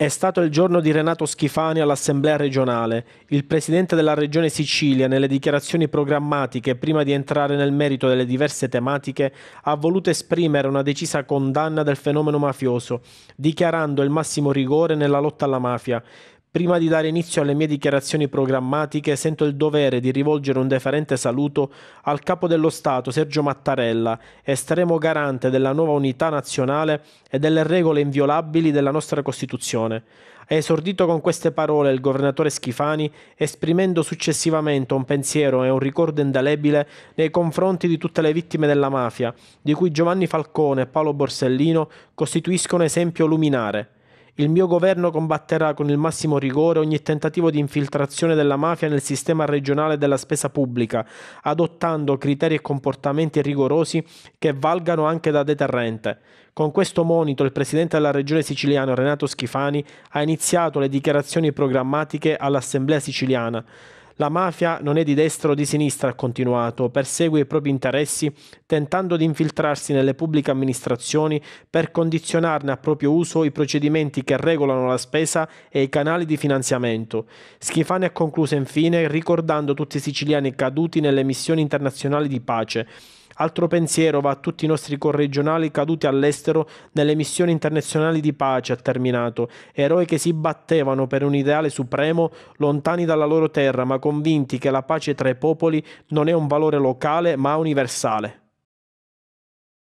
È stato il giorno di Renato Schifani all'Assemblea regionale. Il presidente della Regione Sicilia, nelle dichiarazioni programmatiche, prima di entrare nel merito delle diverse tematiche, ha voluto esprimere una decisa condanna del fenomeno mafioso, dichiarando il massimo rigore nella lotta alla mafia, Prima di dare inizio alle mie dichiarazioni programmatiche, sento il dovere di rivolgere un deferente saluto al capo dello Stato Sergio Mattarella, estremo garante della nuova unità nazionale e delle regole inviolabili della nostra Costituzione. Ha esordito con queste parole il governatore Schifani, esprimendo successivamente un pensiero e un ricordo indelebile nei confronti di tutte le vittime della mafia, di cui Giovanni Falcone e Paolo Borsellino costituiscono esempio luminare. Il mio governo combatterà con il massimo rigore ogni tentativo di infiltrazione della mafia nel sistema regionale della spesa pubblica, adottando criteri e comportamenti rigorosi che valgano anche da deterrente. Con questo monito il presidente della regione siciliana Renato Schifani ha iniziato le dichiarazioni programmatiche all'Assemblea siciliana. La mafia non è di destra o di sinistra, ha continuato, persegue i propri interessi tentando di infiltrarsi nelle pubbliche amministrazioni per condizionarne a proprio uso i procedimenti che regolano la spesa e i canali di finanziamento. Schifani ha concluso infine ricordando tutti i siciliani caduti nelle missioni internazionali di pace Altro pensiero va a tutti i nostri corregionali caduti all'estero nelle missioni internazionali di pace, ha terminato, eroi che si battevano per un ideale supremo lontani dalla loro terra ma convinti che la pace tra i popoli non è un valore locale ma universale.